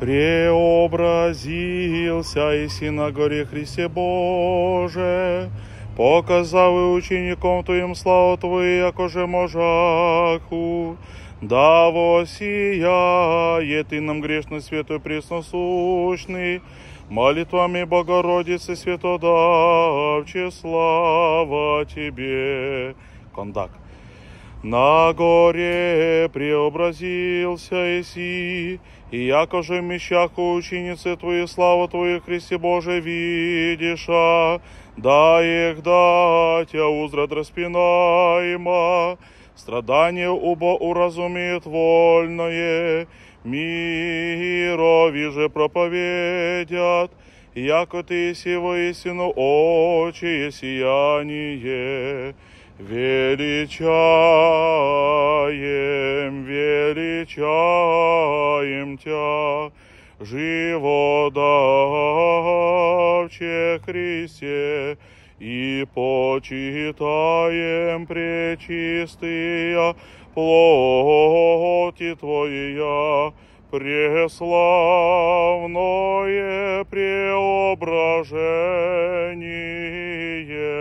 преобразился и на горе Христе Боже, показав учеником Твоим славу Твою, якоже а можаху, да восияет и нам грешно святой пресносущный, молитвами Богородицы Святодавче, слава Тебе. Кондакт. На горе преобразился Иси, и якоже в мещах ученицы Твои, слава Твою, Христе Боже, видишь, а? да их да Тя а узрад распинаема, страдание убо уразумеет вольное, мирови же проповедят, яко Ты си воистину очи сияние, Величаем, величаем Тя, Живодавче Христе, и почитаем пречистые плоти Твоя, преславное преображение.